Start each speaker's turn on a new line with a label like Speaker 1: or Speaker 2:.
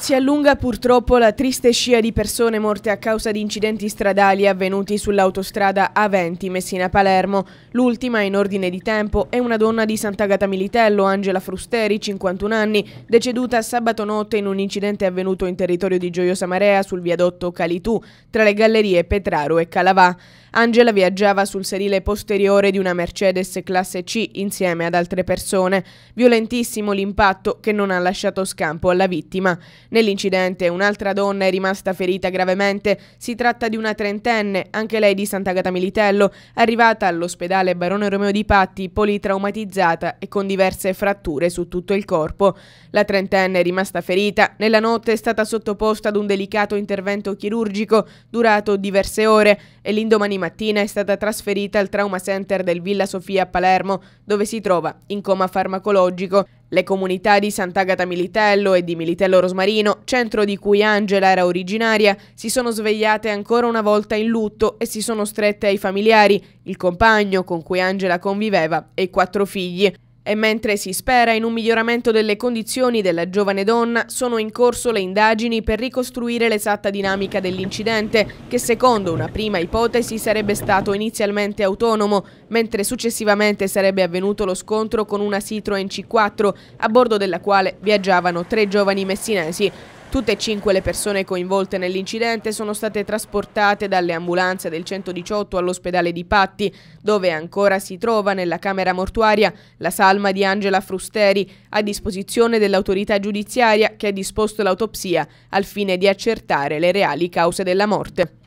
Speaker 1: Si allunga purtroppo la triste scia di persone morte a causa di incidenti stradali avvenuti sull'autostrada A20 Messina-Palermo. L'ultima, in ordine di tempo, è una donna di Sant'Agata Militello, Angela Frusteri, 51 anni, deceduta sabato notte in un incidente avvenuto in territorio di Gioiosa Marea sul viadotto Calitù, tra le gallerie Petraro e Calavà. Angela viaggiava sul serile posteriore di una Mercedes classe C insieme ad altre persone. Violentissimo l'impatto che non ha lasciato scampo alla vittima. Nell'incidente un'altra donna è rimasta ferita gravemente. Si tratta di una trentenne, anche lei di Sant'Agata Militello, arrivata all'ospedale Barone Romeo di Patti, politraumatizzata e con diverse fratture su tutto il corpo. La trentenne è rimasta ferita nella notte è stata sottoposta ad un delicato intervento chirurgico durato diverse ore e l'indomani mattina è stata trasferita al trauma center del Villa Sofia a Palermo, dove si trova in coma farmacologico. Le comunità di Sant'Agata Militello e di Militello Rosmarino, centro di cui Angela era originaria, si sono svegliate ancora una volta in lutto e si sono strette ai familiari, il compagno con cui Angela conviveva e i quattro figli. E mentre si spera in un miglioramento delle condizioni della giovane donna, sono in corso le indagini per ricostruire l'esatta dinamica dell'incidente, che secondo una prima ipotesi sarebbe stato inizialmente autonomo, mentre successivamente sarebbe avvenuto lo scontro con una Citroen C4, a bordo della quale viaggiavano tre giovani messinesi. Tutte e cinque le persone coinvolte nell'incidente sono state trasportate dalle ambulanze del 118 all'ospedale di Patti, dove ancora si trova nella camera mortuaria la salma di Angela Frusteri, a disposizione dell'autorità giudiziaria che ha disposto l'autopsia al fine di accertare le reali cause della morte.